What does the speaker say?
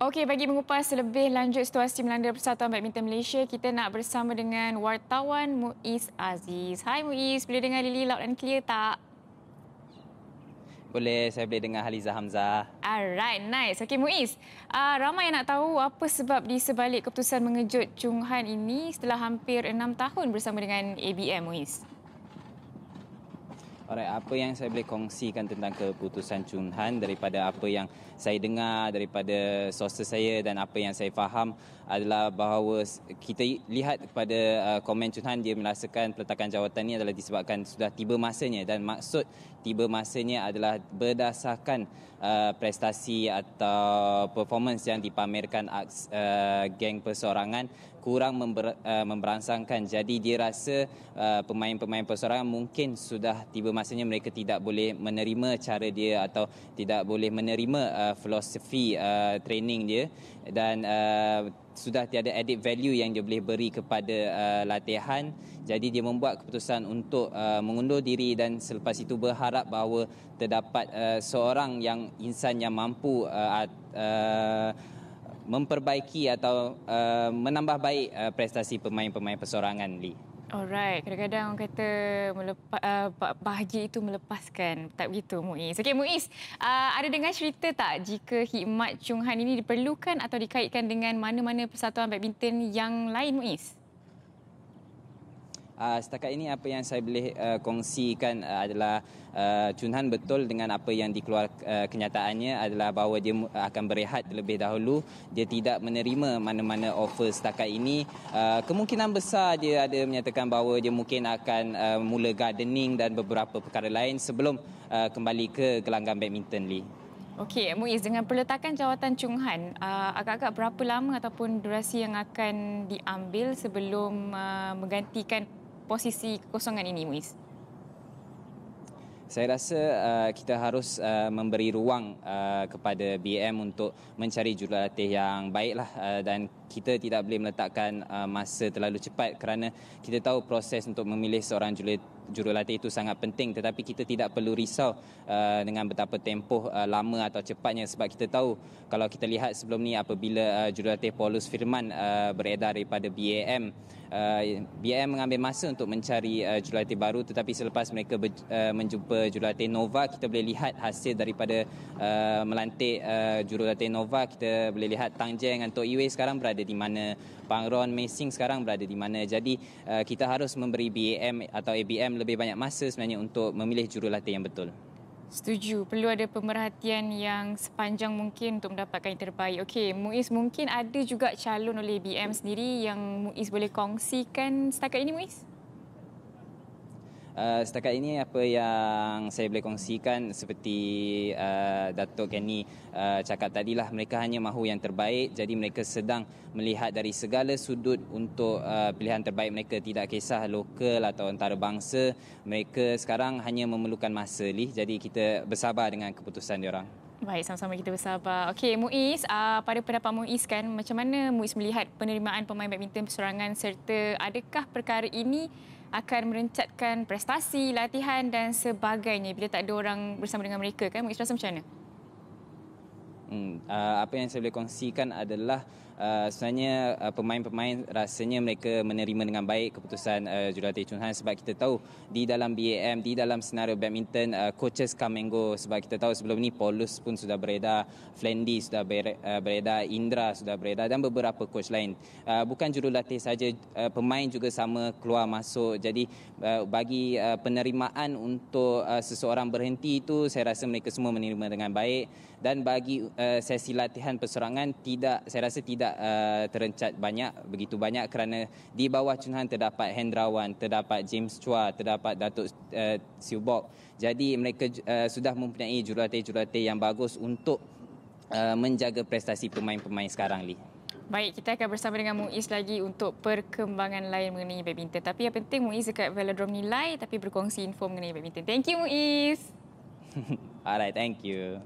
Okey, bagi mengupas lebih lanjut situasi melanda Persatuan Badminton Malaysia, kita nak bersama dengan wartawan Muiz Aziz. Hai Muiz, boleh dengar Lily loud and clear tak? Boleh, saya boleh dengar Haliza Hamzah. Alright, nice. Okey, Muiz, uh, ramai yang nak tahu apa sebab di sebalik keputusan mengejut Chung Han ini setelah hampir enam tahun bersama dengan ABM, Muiz. Muiz. Alright, apa yang saya boleh kongsikan tentang keputusan Chun Han daripada apa yang saya dengar daripada sources saya dan apa yang saya faham adalah bahawa kita lihat kepada uh, komen Chun Han dia merasakan peletakan jawatan ini adalah disebabkan sudah tiba masanya dan maksud tiba masanya adalah berdasarkan uh, prestasi atau performance yang dipamerkan uh, geng persorangan kurang memberangsangkan jadi dia rasa pemain-pemain persorangan mungkin sudah tiba masanya mereka tidak boleh menerima cara dia atau tidak boleh menerima filosofi training dia dan sudah tiada added value yang dia boleh beri kepada uh, latihan jadi dia membuat keputusan untuk uh, mengundur diri dan selepas itu berharap bahawa terdapat uh, seorang yang insan yang mampu uh, uh, memperbaiki atau uh, menambah baik uh, prestasi pemain-pemain persorangan Lee Alright, kadang-kadang orang kata melepas, uh, bahagia itu melepaskan. Tak begitu, Muiz. Okey, Muiz, uh, ada dengar cerita tak jika khidmat Chung Han ini diperlukan atau dikaitkan dengan mana-mana persatuan badminton yang lain, Muiz? Uh, setakat ini apa yang saya boleh uh, kongsikan uh, adalah uh, Chun Han betul dengan apa yang dikeluarkan uh, kenyataannya adalah bahawa dia akan berehat lebih dahulu. Dia tidak menerima mana-mana offer setakat ini. Uh, kemungkinan besar dia ada menyatakan bahawa dia mungkin akan uh, mula gardening dan beberapa perkara lain sebelum uh, kembali ke gelanggang badminton Lee. Okey, Muiz dengan perletakan jawatan Chung Han, agak-agak berapa lama ataupun durasi yang akan diambil sebelum menggantikan posisi kekosongan ini Muiz? Saya rasa uh, kita harus uh, memberi ruang uh, kepada BM untuk mencari jurulatih yang baiklah uh, dan kita tidak boleh meletakkan uh, masa terlalu cepat kerana kita tahu proses untuk memilih seorang jurulatih itu sangat penting tetapi kita tidak perlu risau uh, dengan betapa tempoh uh, lama atau cepatnya sebab kita tahu kalau kita lihat sebelum ni apabila uh, jurulatih Paulus Firman uh, beredar daripada BAM uh, BAM mengambil masa untuk mencari uh, jurulatih baru tetapi selepas mereka ber, uh, menjumpa jurulatih Nova kita boleh lihat hasil daripada uh, melantik uh, jurulatih Nova kita boleh lihat Tang Jeng dan Tok Iwe sekarang berada di mana Pang Ron Mesing sekarang berada di mana jadi uh, kita harus memberi BAM atau ABM lebih banyak masa sebenarnya untuk memilih jurulatih yang betul Setuju. Perlu ada pemerhatian yang sepanjang mungkin untuk mendapatkan yang terbaik. Okey, Muiz mungkin ada juga calon oleh BM sendiri yang Muiz boleh kongsikan setakat ini, Muiz? Eh, setakat ini apa yang saya boleh kongsikan seperti uh, Datuk Kenny uh, cakap tadi lah mereka hanya mahu yang terbaik jadi mereka sedang melihat dari segala sudut untuk uh, pilihan terbaik mereka tidak kisah lokal atau antarabangsa mereka sekarang hanya memerlukan masa lih jadi kita bersabar dengan keputusan diorang. Baik, sama-sama kita bersabar. Okey, Muiz, uh, pada pendapat Muiz kan, macam mana Muiz melihat penerimaan pemain badminton perserangan serta adakah perkara ini akan merencatkan prestasi, latihan dan sebagainya bila tak ada orang bersama dengan mereka kan? Mungkin rasa macam mana? Hmm, uh, apa yang saya boleh kongsikan adalah uh, sebenarnya uh, pemain-pemain rasanya mereka menerima dengan baik keputusan uh, jurulatih Chun Han sebab kita tahu di dalam BAM, di dalam senario badminton, uh, coaches come and go sebab kita tahu sebelum ini Paulus pun sudah beredar, Flandy sudah uh, beredar, Indra sudah beredar dan beberapa coach lain. Uh, bukan jurulatih saja, uh, pemain juga sama keluar masuk. Jadi uh, bagi uh, penerimaan untuk uh, seseorang berhenti itu saya rasa mereka semua menerima dengan baik dan bagi Uh, Eh, sesi latihan perserangan tidak saya rasa tidak uh, terencat banyak begitu banyak kerana di bawah Chun terdapat Hendrawan, terdapat James Chua, terdapat Datuk uh, eh, Siu Jadi mereka uh, sudah mempunyai jurulatih-jurulatih yang bagus untuk uh, menjaga prestasi pemain-pemain sekarang ni. Baik, kita akan bersama dengan Muiz lagi untuk perkembangan lain mengenai badminton. Tapi yang penting Muiz dekat Velodrome nilai tapi berkongsi info mengenai badminton. Thank you Muiz. Alright, thank you.